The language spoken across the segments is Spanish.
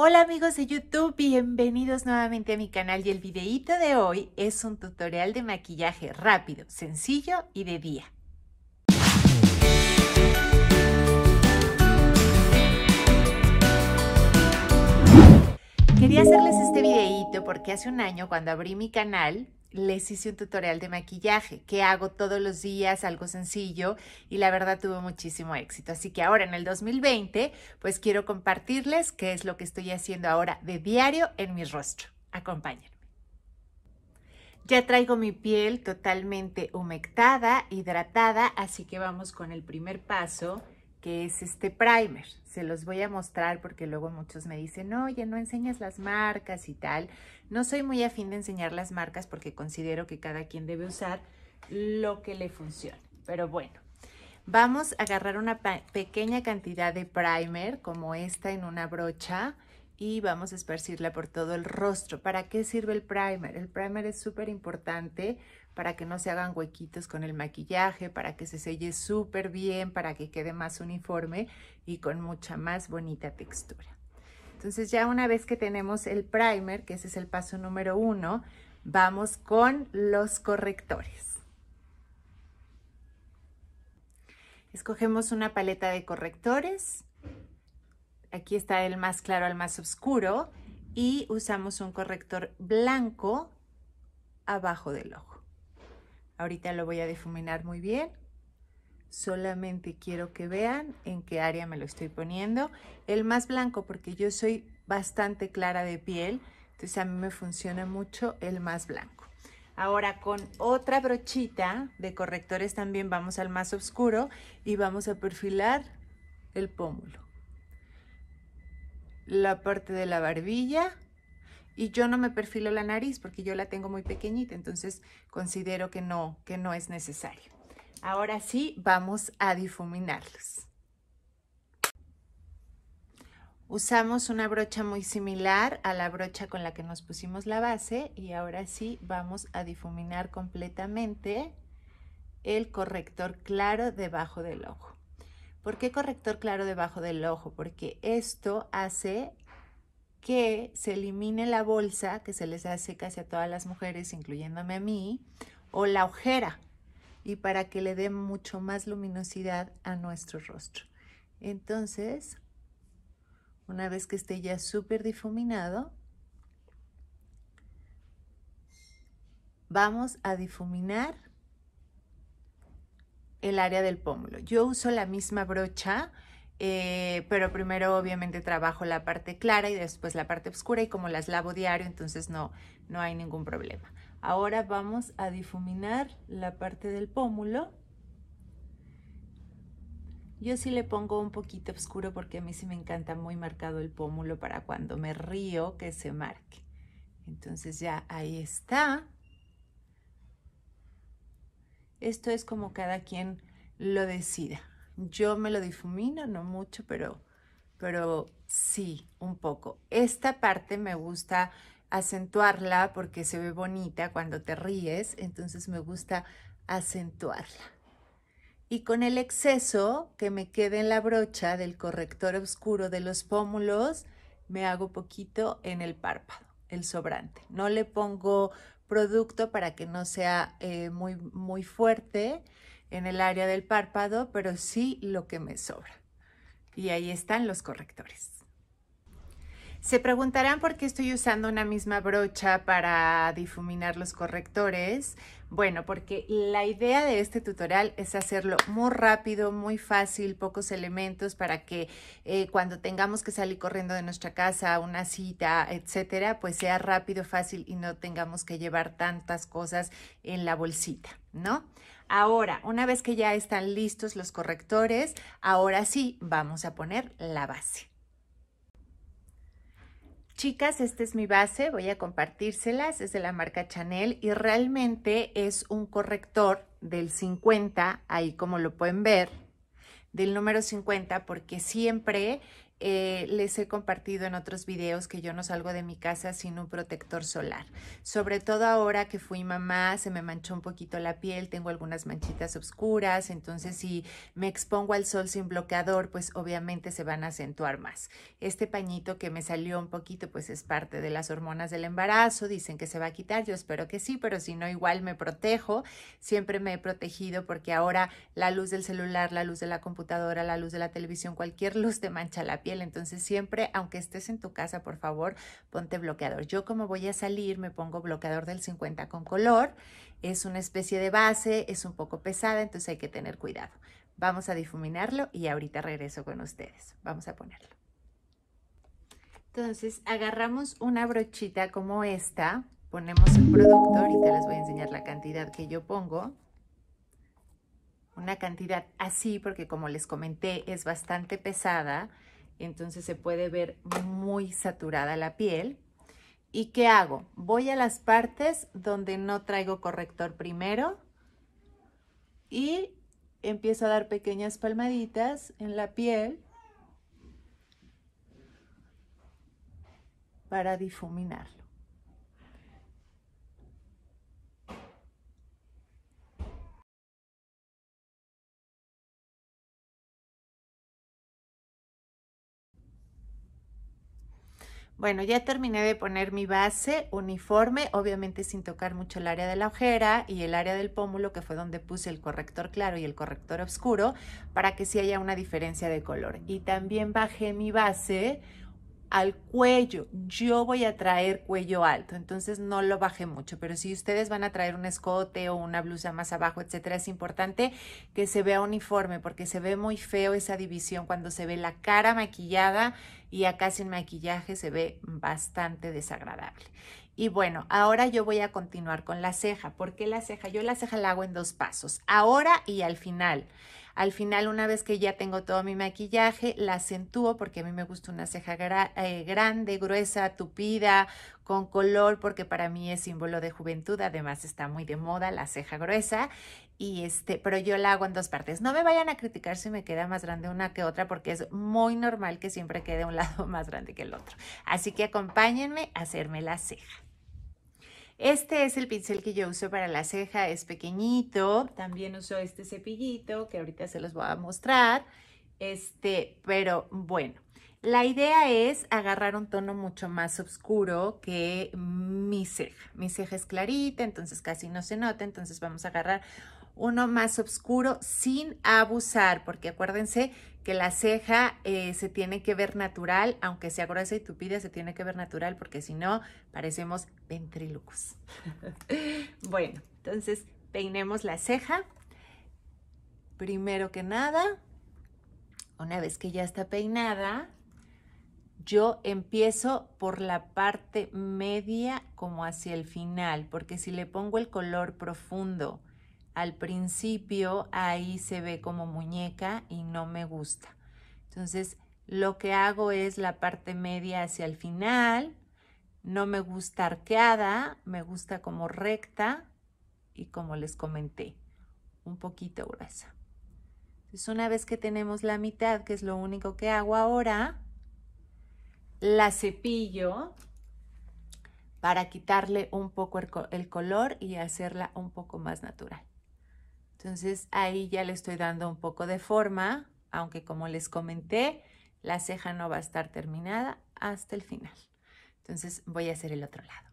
Hola amigos de YouTube, bienvenidos nuevamente a mi canal y el videíto de hoy es un tutorial de maquillaje rápido, sencillo y de día. Quería hacerles este videíto porque hace un año cuando abrí mi canal les hice un tutorial de maquillaje que hago todos los días, algo sencillo y la verdad tuvo muchísimo éxito. Así que ahora en el 2020, pues quiero compartirles qué es lo que estoy haciendo ahora de diario en mi rostro. Acompáñenme. Ya traigo mi piel totalmente humectada, hidratada, así que vamos con el primer paso es este primer. Se los voy a mostrar porque luego muchos me dicen, oye, no enseñas las marcas y tal. No soy muy afín de enseñar las marcas porque considero que cada quien debe usar lo que le funcione. Pero bueno, vamos a agarrar una pequeña cantidad de primer como esta en una brocha y vamos a esparcirla por todo el rostro. ¿Para qué sirve el primer? El primer es súper importante para que no se hagan huequitos con el maquillaje, para que se selle súper bien, para que quede más uniforme y con mucha más bonita textura. Entonces ya una vez que tenemos el primer, que ese es el paso número uno, vamos con los correctores. Escogemos una paleta de correctores. Aquí está el más claro al más oscuro y usamos un corrector blanco abajo del ojo. Ahorita lo voy a difuminar muy bien. Solamente quiero que vean en qué área me lo estoy poniendo. El más blanco porque yo soy bastante clara de piel, entonces a mí me funciona mucho el más blanco. Ahora con otra brochita de correctores también vamos al más oscuro y vamos a perfilar el pómulo. La parte de la barbilla y yo no me perfilo la nariz porque yo la tengo muy pequeñita, entonces considero que no, que no es necesario. Ahora sí, vamos a difuminarlos. Usamos una brocha muy similar a la brocha con la que nos pusimos la base y ahora sí vamos a difuminar completamente el corrector claro debajo del ojo. ¿Por qué corrector claro debajo del ojo? Porque esto hace que se elimine la bolsa que se les hace casi a todas las mujeres, incluyéndome a mí, o la ojera, y para que le dé mucho más luminosidad a nuestro rostro. Entonces, una vez que esté ya súper difuminado, vamos a difuminar el área del pómulo. Yo uso la misma brocha, eh, pero primero obviamente trabajo la parte clara y después la parte oscura y como las lavo diario, entonces no, no hay ningún problema. Ahora vamos a difuminar la parte del pómulo. Yo sí le pongo un poquito oscuro porque a mí sí me encanta muy marcado el pómulo para cuando me río que se marque. Entonces ya ahí está. Esto es como cada quien lo decida. Yo me lo difumino, no mucho, pero, pero sí, un poco. Esta parte me gusta acentuarla porque se ve bonita cuando te ríes, entonces me gusta acentuarla. Y con el exceso que me quede en la brocha del corrector oscuro de los pómulos, me hago poquito en el párpado, el sobrante. No le pongo producto para que no sea eh, muy, muy fuerte en el área del párpado, pero sí lo que me sobra. Y ahí están los correctores. Se preguntarán por qué estoy usando una misma brocha para difuminar los correctores. Bueno, porque la idea de este tutorial es hacerlo muy rápido, muy fácil, pocos elementos para que eh, cuando tengamos que salir corriendo de nuestra casa una cita, etcétera, pues sea rápido, fácil y no tengamos que llevar tantas cosas en la bolsita, ¿no? Ahora, una vez que ya están listos los correctores, ahora sí vamos a poner la base. Chicas, esta es mi base, voy a compartírselas, es de la marca Chanel y realmente es un corrector del 50, ahí como lo pueden ver, del número 50, porque siempre eh, les he compartido en otros videos que yo no salgo de mi casa sin un protector solar. Sobre todo ahora que fui mamá, se me manchó un poquito la piel, tengo algunas manchitas oscuras, entonces si me expongo al sol sin bloqueador, pues obviamente se van a acentuar más. Este pañito que me salió un poquito, pues es parte de las hormonas del embarazo, dicen que se va a quitar, yo espero que sí, pero si no, igual me protejo. Siempre me he protegido porque ahora la luz del celular, la luz de la computadora, la luz de la televisión, cualquier luz te mancha la piel. Entonces siempre, aunque estés en tu casa, por favor, ponte bloqueador. Yo como voy a salir, me pongo bloqueador del 50 con color. Es una especie de base, es un poco pesada, entonces hay que tener cuidado. Vamos a difuminarlo y ahorita regreso con ustedes. Vamos a ponerlo. Entonces agarramos una brochita como esta, ponemos el producto, ahorita les voy a enseñar la cantidad que yo pongo una cantidad así, porque como les comenté, es bastante pesada entonces se puede ver muy saturada la piel. ¿Y qué hago? Voy a las partes donde no traigo corrector primero y empiezo a dar pequeñas palmaditas en la piel para difuminarlo. Bueno, ya terminé de poner mi base uniforme, obviamente sin tocar mucho el área de la ojera y el área del pómulo, que fue donde puse el corrector claro y el corrector oscuro, para que sí haya una diferencia de color. Y también bajé mi base al cuello. Yo voy a traer cuello alto, entonces no lo bajé mucho, pero si ustedes van a traer un escote o una blusa más abajo, etcétera, es importante que se vea uniforme porque se ve muy feo esa división cuando se ve la cara maquillada y acá sin maquillaje se ve bastante desagradable. Y bueno, ahora yo voy a continuar con la ceja. ¿Por qué la ceja? Yo la ceja la hago en dos pasos, ahora y al final. Al final, una vez que ya tengo todo mi maquillaje, la acentúo porque a mí me gusta una ceja eh, grande, gruesa, tupida, con color, porque para mí es símbolo de juventud. Además, está muy de moda la ceja gruesa y este, pero yo la hago en dos partes. No me vayan a criticar si me queda más grande una que otra, porque es muy normal que siempre quede un lado más grande que el otro. Así que acompáñenme a hacerme la ceja. Este es el pincel que yo uso para la ceja, es pequeñito. También uso este cepillito que ahorita se los voy a mostrar. Este, pero bueno, la idea es agarrar un tono mucho más oscuro que mi ceja. Mi ceja es clarita, entonces casi no se nota, entonces vamos a agarrar uno más oscuro sin abusar, porque acuérdense que la ceja eh, se tiene que ver natural, aunque sea gruesa y tupida, se tiene que ver natural, porque si no, parecemos ventrílocos. bueno, entonces peinemos la ceja. Primero que nada, una vez que ya está peinada, yo empiezo por la parte media como hacia el final, porque si le pongo el color profundo, al principio ahí se ve como muñeca y no me gusta. Entonces lo que hago es la parte media hacia el final, no me gusta arqueada, me gusta como recta y como les comenté, un poquito gruesa. Entonces una vez que tenemos la mitad, que es lo único que hago ahora, la cepillo para quitarle un poco el, color y hacerla un poco más natural. Entonces ahí ya le estoy dando un poco de forma, aunque como les comenté, la ceja no va a estar terminada hasta el final. Entonces voy a hacer el otro lado.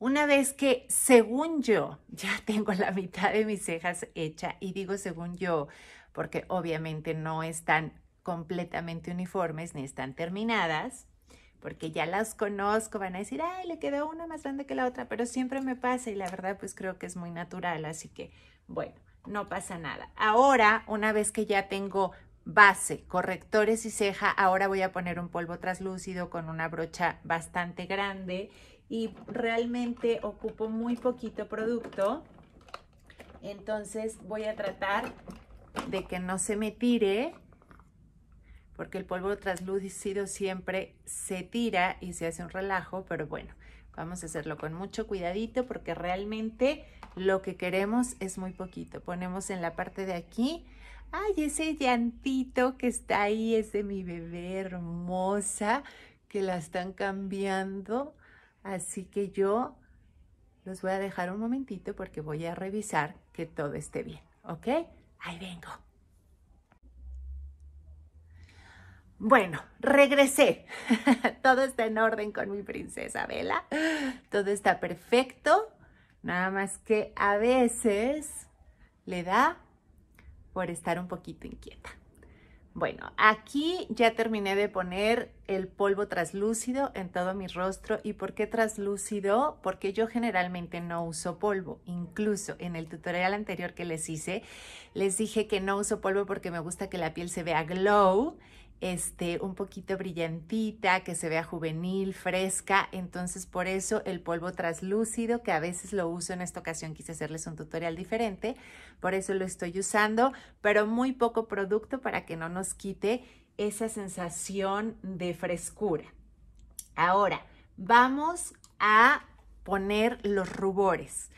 Una vez que, según yo, ya tengo la mitad de mis cejas hecha, y digo según yo, porque obviamente no están completamente uniformes ni están terminadas, porque ya las conozco, van a decir, ay, le quedó una más grande que la otra, pero siempre me pasa y la verdad pues creo que es muy natural, así que bueno, no pasa nada. Ahora, una vez que ya tengo base, correctores y ceja, ahora voy a poner un polvo traslúcido con una brocha bastante grande y realmente ocupo muy poquito producto, entonces voy a tratar de que no se me tire porque el polvo translúcido siempre se tira y se hace un relajo, pero bueno, vamos a hacerlo con mucho cuidadito porque realmente lo que queremos es muy poquito. Ponemos en la parte de aquí, ay, ese llantito que está ahí es de mi bebé hermosa, que la están cambiando, así que yo los voy a dejar un momentito porque voy a revisar que todo esté bien, ¿ok? Ahí vengo. Bueno, regresé. Todo está en orden con mi princesa Vela. Todo está perfecto. Nada más que a veces le da por estar un poquito inquieta. Bueno, aquí ya terminé de poner el polvo traslúcido en todo mi rostro. ¿Y por qué traslúcido? Porque yo generalmente no uso polvo. Incluso en el tutorial anterior que les hice, les dije que no uso polvo porque me gusta que la piel se vea glow este, un poquito brillantita, que se vea juvenil, fresca. Entonces, por eso el polvo traslúcido que a veces lo uso en esta ocasión, quise hacerles un tutorial diferente. Por eso lo estoy usando, pero muy poco producto para que no nos quite esa sensación de frescura. Ahora, vamos a poner los rubores.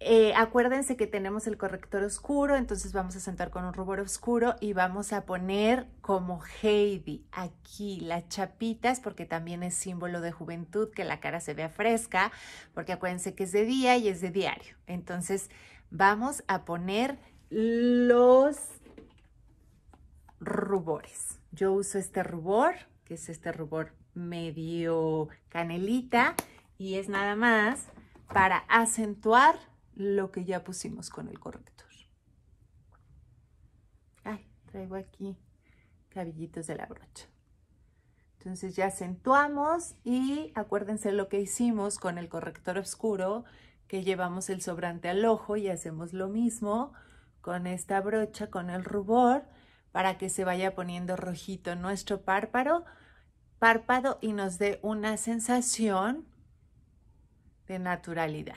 Eh, acuérdense que tenemos el corrector oscuro, entonces vamos a sentar con un rubor oscuro y vamos a poner como Heidi aquí las chapitas porque también es símbolo de juventud, que la cara se vea fresca, porque acuérdense que es de día y es de diario. Entonces vamos a poner los rubores. Yo uso este rubor, que es este rubor medio canelita y es nada más para acentuar lo que ya pusimos con el corrector. traigo aquí cabellitos de la brocha. Entonces ya acentuamos y acuérdense lo que hicimos con el corrector oscuro, que llevamos el sobrante al ojo y hacemos lo mismo con esta brocha, con el rubor, para que se vaya poniendo rojito nuestro párpado y nos dé una sensación de naturalidad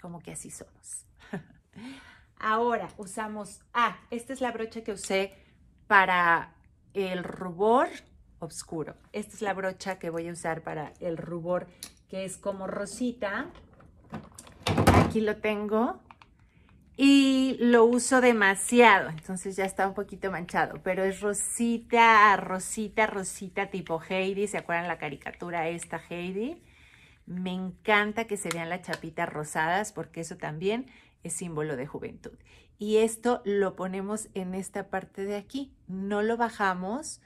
como que así somos. Ahora usamos, ah, esta es la brocha que usé para el rubor oscuro. Esta es la brocha que voy a usar para el rubor, que es como rosita. Aquí lo tengo y lo uso demasiado, entonces ya está un poquito manchado, pero es rosita, rosita, rosita tipo Heidi, ¿se acuerdan la caricatura esta Heidi? Me encanta que se vean las chapitas rosadas porque eso también es símbolo de juventud. Y esto lo ponemos en esta parte de aquí. No lo bajamos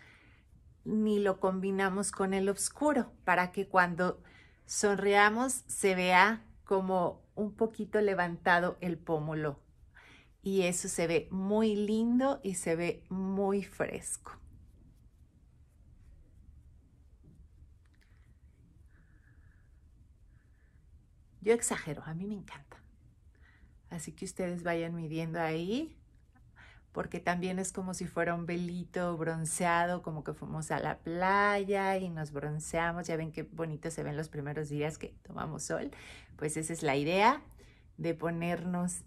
ni lo combinamos con el oscuro para que cuando sonreamos se vea como un poquito levantado el pómulo. Y eso se ve muy lindo y se ve muy fresco. Yo exagero, a mí me encanta. Así que ustedes vayan midiendo ahí, porque también es como si fuera un velito bronceado, como que fuimos a la playa y nos bronceamos. Ya ven qué bonito se ven los primeros días que tomamos sol. Pues esa es la idea de ponernos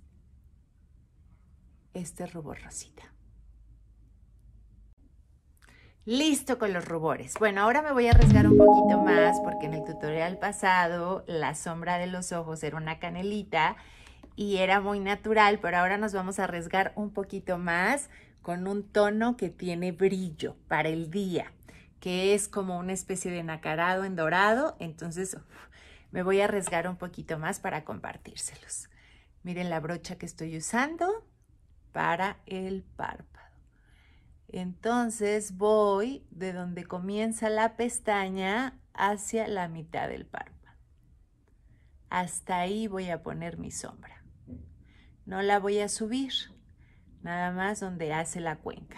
este rubor rosita. Listo con los rubores. Bueno, ahora me voy a arriesgar un poquito más porque en el tutorial pasado la sombra de los ojos era una canelita y era muy natural, pero ahora nos vamos a arriesgar un poquito más con un tono que tiene brillo para el día, que es como una especie de nacarado en dorado. Entonces me voy a arriesgar un poquito más para compartírselos. Miren la brocha que estoy usando para el párpado. Entonces voy de donde comienza la pestaña hacia la mitad del párpado. Hasta ahí voy a poner mi sombra. No la voy a subir, nada más donde hace la cuenca.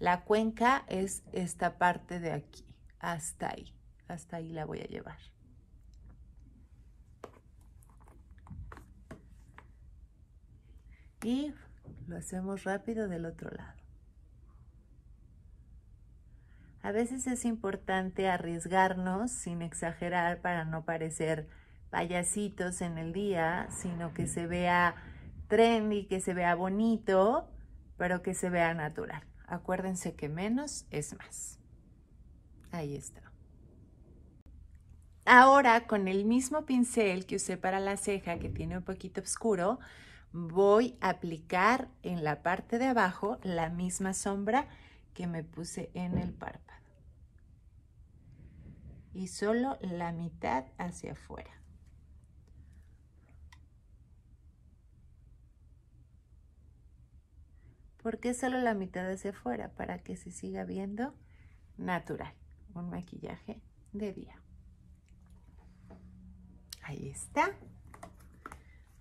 La cuenca es esta parte de aquí, hasta ahí. Hasta ahí la voy a llevar. Y lo hacemos rápido del otro lado. A veces es importante arriesgarnos sin exagerar para no parecer payasitos en el día, sino que se vea trendy, que se vea bonito, pero que se vea natural. Acuérdense que menos es más. Ahí está. Ahora, con el mismo pincel que usé para la ceja, que tiene un poquito oscuro, voy a aplicar en la parte de abajo la misma sombra que me puse en el párpado. Y solo la mitad hacia afuera. ¿Por qué solo la mitad hacia afuera? Para que se siga viendo natural, un maquillaje de día. Ahí está.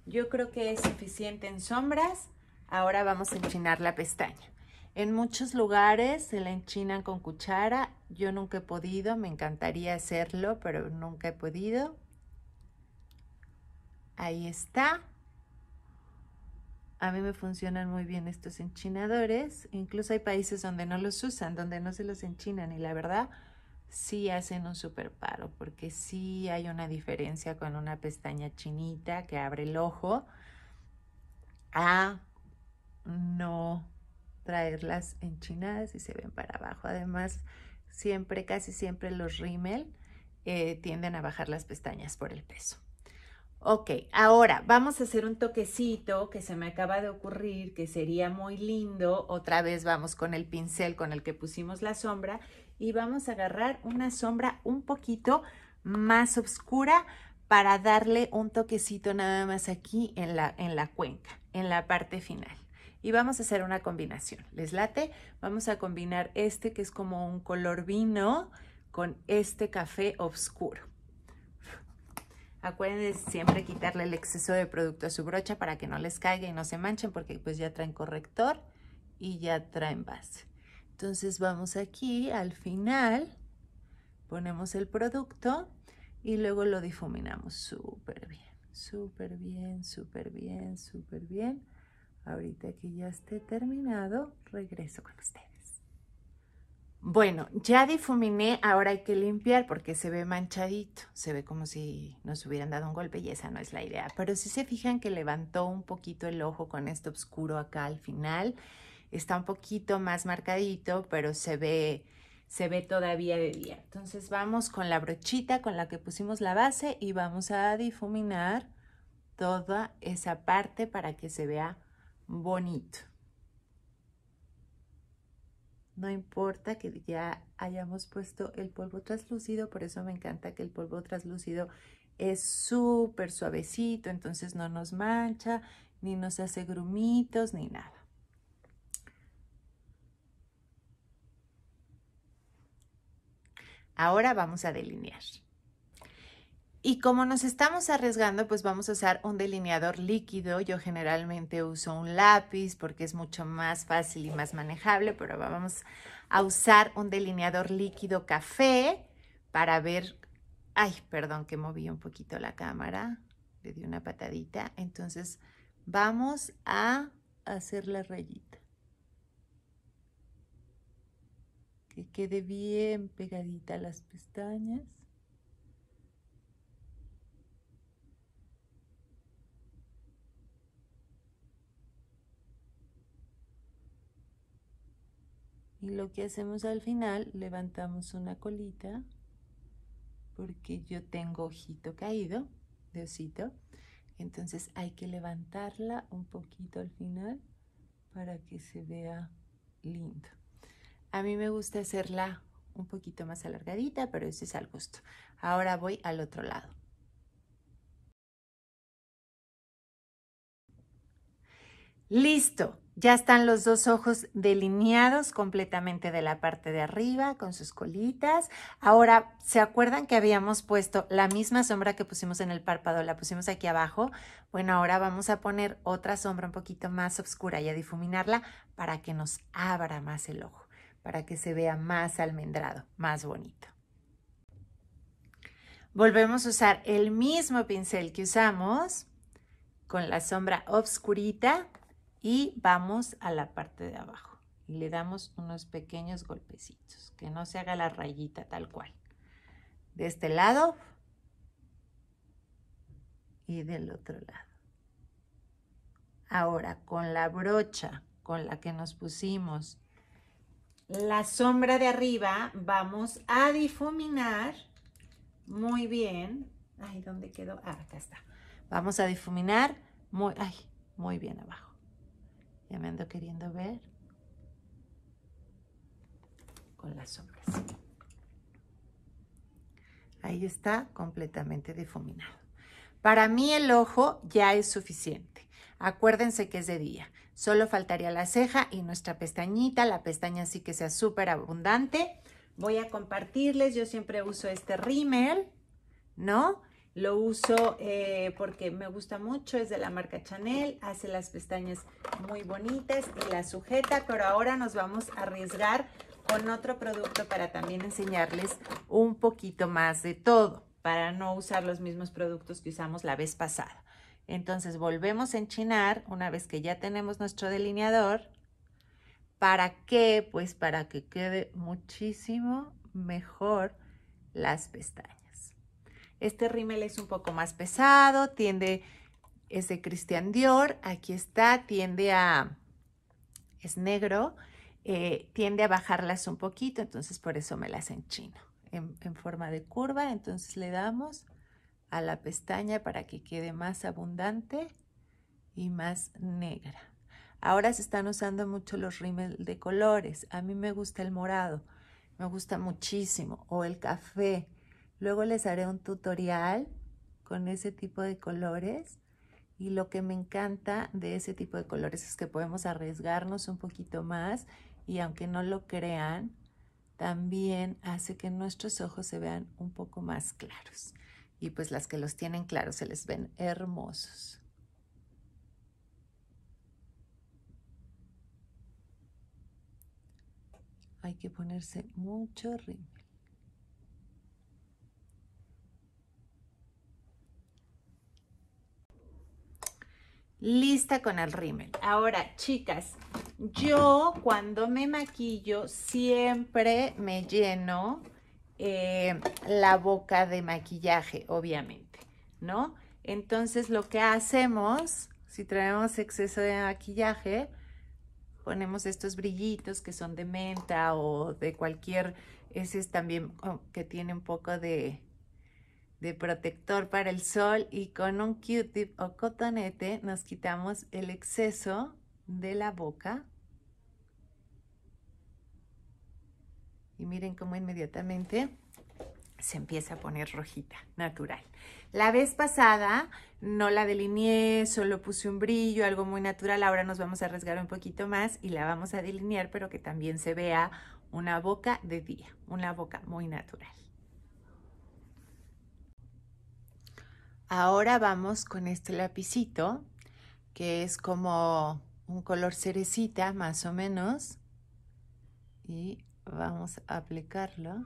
Yo creo que es suficiente en sombras. Ahora vamos a enchinar la pestaña. En muchos lugares se la enchinan con cuchara. Yo nunca he podido, me encantaría hacerlo, pero nunca he podido. Ahí está. A mí me funcionan muy bien estos enchinadores. Incluso hay países donde no los usan, donde no se los enchinan. Y la verdad, sí hacen un super paro, porque sí hay una diferencia con una pestaña chinita que abre el ojo. Ah, no traerlas enchinadas y se ven para abajo. Además, siempre, casi siempre los rímel eh, tienden a bajar las pestañas por el peso. Ok, ahora vamos a hacer un toquecito que se me acaba de ocurrir, que sería muy lindo. Otra vez vamos con el pincel con el que pusimos la sombra y vamos a agarrar una sombra un poquito más oscura para darle un toquecito nada más aquí en la, en la cuenca, en la parte final y vamos a hacer una combinación. ¿Les late? Vamos a combinar este que es como un color vino con este café oscuro. Acuérdense siempre quitarle el exceso de producto a su brocha para que no les caiga y no se manchen porque pues ya traen corrector y ya traen base. Entonces vamos aquí al final, ponemos el producto y luego lo difuminamos súper bien, súper bien, súper bien, súper bien. Ahorita que ya esté terminado, regreso con ustedes. Bueno, ya difuminé, ahora hay que limpiar porque se ve manchadito, se ve como si nos hubieran dado un golpe y esa no es la idea. Pero si se fijan que levantó un poquito el ojo con este oscuro acá al final, está un poquito más marcadito, pero se ve, se ve todavía de día. Entonces vamos con la brochita con la que pusimos la base y vamos a difuminar toda esa parte para que se vea bonito. No importa que ya hayamos puesto el polvo traslúcido, por eso me encanta que el polvo traslúcido es súper suavecito, entonces no nos mancha, ni nos hace grumitos, ni nada. Ahora vamos a delinear. Y como nos estamos arriesgando, pues vamos a usar un delineador líquido. Yo generalmente uso un lápiz porque es mucho más fácil y más manejable, pero vamos a usar un delineador líquido café para ver... Ay, perdón que moví un poquito la cámara, le di una patadita. Entonces vamos a hacer la rayita. Que quede bien pegadita las pestañas. Y lo que hacemos al final, levantamos una colita, porque yo tengo ojito caído de osito. Entonces hay que levantarla un poquito al final para que se vea lindo. A mí me gusta hacerla un poquito más alargadita, pero eso es al gusto. Ahora voy al otro lado. ¡Listo! Ya están los dos ojos delineados completamente de la parte de arriba con sus colitas. Ahora, ¿se acuerdan que habíamos puesto la misma sombra que pusimos en el párpado? La pusimos aquí abajo. Bueno, ahora vamos a poner otra sombra un poquito más oscura y a difuminarla para que nos abra más el ojo, para que se vea más almendrado, más bonito. Volvemos a usar el mismo pincel que usamos con la sombra oscurita y vamos a la parte de abajo y le damos unos pequeños golpecitos, que no se haga la rayita tal cual. De este lado y del otro lado. Ahora, con la brocha con la que nos pusimos la sombra de arriba, vamos a difuminar muy bien. Ay, ¿dónde quedó? Ah, acá está. Vamos a difuminar muy, muy bien abajo. Ya me ando queriendo ver con las sombras. Ahí está completamente difuminado. Para mí el ojo ya es suficiente. Acuérdense que es de día. Solo faltaría la ceja y nuestra pestañita. La pestaña sí que sea súper abundante. Voy a compartirles. Yo siempre uso este rímel, ¿no? Lo uso eh, porque me gusta mucho, es de la marca Chanel, hace las pestañas muy bonitas y la sujeta, pero ahora nos vamos a arriesgar con otro producto para también enseñarles un poquito más de todo, para no usar los mismos productos que usamos la vez pasada. Entonces volvemos a enchinar una vez que ya tenemos nuestro delineador. ¿Para qué? Pues para que quede muchísimo mejor las pestañas. Este rímel es un poco más pesado, tiende, es de Christian Dior, aquí está, tiende a, es negro, eh, tiende a bajarlas un poquito, entonces por eso me las enchino en, en forma de curva, entonces le damos a la pestaña para que quede más abundante y más negra. Ahora se están usando mucho los rímel de colores. A mí me gusta el morado, me gusta muchísimo, o el café, Luego les haré un tutorial con ese tipo de colores. Y lo que me encanta de ese tipo de colores es que podemos arriesgarnos un poquito más y aunque no lo crean, también hace que nuestros ojos se vean un poco más claros. Y pues las que los tienen claros se les ven hermosos. Hay que ponerse mucho rímel. lista con el rímel. Ahora, chicas, yo cuando me maquillo siempre me lleno eh, la boca de maquillaje, obviamente, ¿no? Entonces lo que hacemos, si traemos exceso de maquillaje, ponemos estos brillitos que son de menta o de cualquier, ese es también oh, que tiene un poco de, de protector para el sol y con un Q-tip o cotonete nos quitamos el exceso de la boca. Y miren cómo inmediatamente se empieza a poner rojita, natural. La vez pasada no la delineé, solo puse un brillo, algo muy natural. Ahora nos vamos a arriesgar un poquito más y la vamos a delinear, pero que también se vea una boca de día, una boca muy natural. Ahora vamos con este lapicito, que es como un color cerecita más o menos. Y vamos a aplicarlo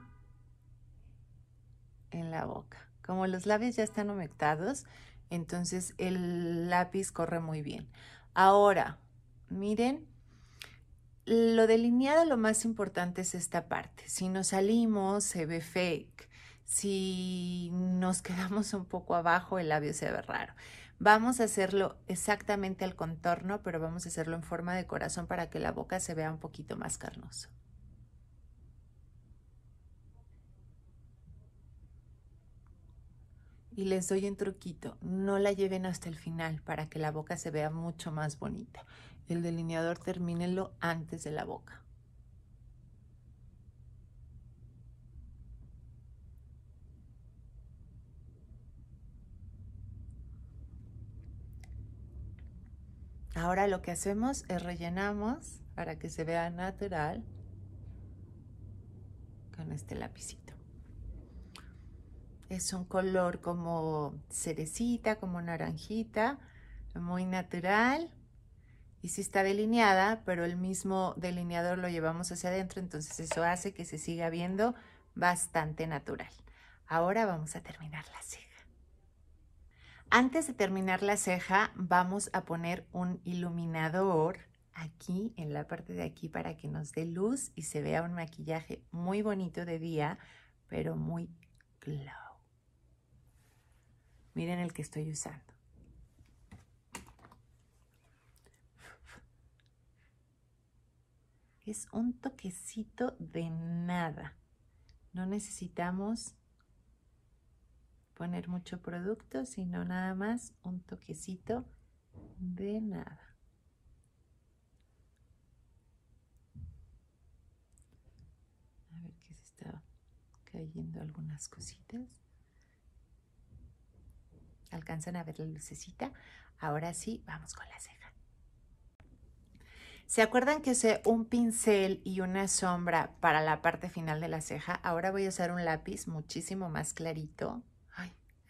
en la boca. Como los labios ya están humectados, entonces el lápiz corre muy bien. Ahora, miren, lo delineado lo más importante es esta parte. Si nos salimos, se ve fake si nos quedamos un poco abajo, el labio se ve raro. Vamos a hacerlo exactamente al contorno, pero vamos a hacerlo en forma de corazón para que la boca se vea un poquito más carnoso. Y les doy un truquito, no la lleven hasta el final para que la boca se vea mucho más bonita. El delineador termínenlo antes de la boca. Ahora lo que hacemos es rellenamos para que se vea natural con este lapicito. Es un color como cerecita, como naranjita, muy natural. Y si está delineada, pero el mismo delineador lo llevamos hacia adentro, entonces eso hace que se siga viendo bastante natural. Ahora vamos a terminar la ceja. Antes de terminar la ceja, vamos a poner un iluminador aquí, en la parte de aquí, para que nos dé luz y se vea un maquillaje muy bonito de día, pero muy glow. Miren el que estoy usando. Es un toquecito de nada. No necesitamos poner mucho producto, sino nada más un toquecito de nada. A ver se cayendo algunas cositas. ¿Alcanzan a ver la lucecita? Ahora sí, vamos con la ceja. ¿Se acuerdan que usé un pincel y una sombra para la parte final de la ceja? Ahora voy a usar un lápiz muchísimo más clarito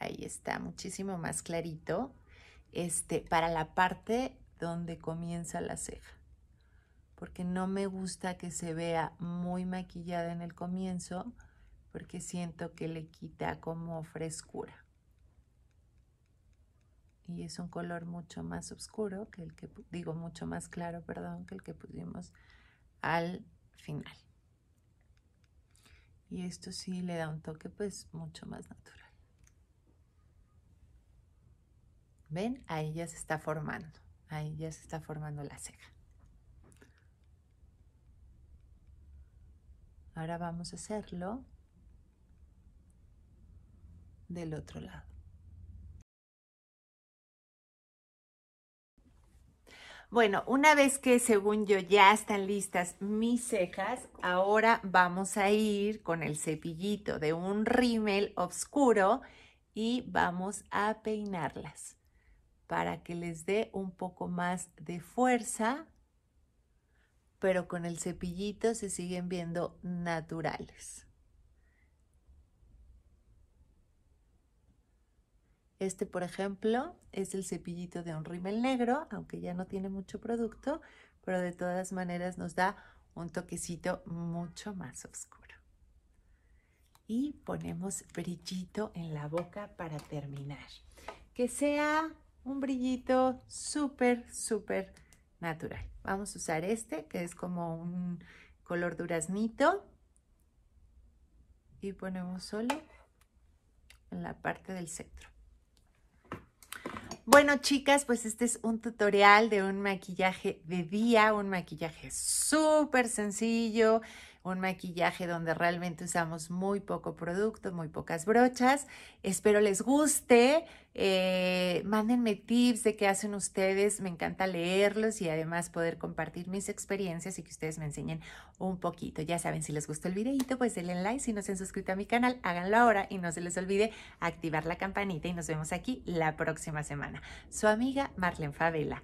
Ahí está, muchísimo más clarito. Este, para la parte donde comienza la ceja. Porque no me gusta que se vea muy maquillada en el comienzo, porque siento que le quita como frescura. Y es un color mucho más oscuro que el que, digo, mucho más claro, perdón, que el que pusimos al final. Y esto sí le da un toque pues mucho más natural. ¿Ven? Ahí ya se está formando. Ahí ya se está formando la ceja. Ahora vamos a hacerlo del otro lado. Bueno, una vez que según yo ya están listas mis cejas, ahora vamos a ir con el cepillito de un rímel oscuro y vamos a peinarlas para que les dé un poco más de fuerza, pero con el cepillito se siguen viendo naturales. Este, por ejemplo, es el cepillito de un rimel negro, aunque ya no tiene mucho producto, pero de todas maneras nos da un toquecito mucho más oscuro. Y ponemos brillito en la boca para terminar. Que sea un brillito súper, súper natural. Vamos a usar este, que es como un color duraznito. Y ponemos solo en la parte del centro. Bueno, chicas, pues este es un tutorial de un maquillaje de día, un maquillaje súper sencillo, un maquillaje donde realmente usamos muy poco producto, muy pocas brochas. Espero les guste. Eh, mándenme tips de qué hacen ustedes. Me encanta leerlos y además poder compartir mis experiencias y que ustedes me enseñen un poquito. Ya saben, si les gustó el videito, pues denle like. Si no se han suscrito a mi canal, háganlo ahora y no se les olvide activar la campanita y nos vemos aquí la próxima semana. Su amiga Marlene Favela.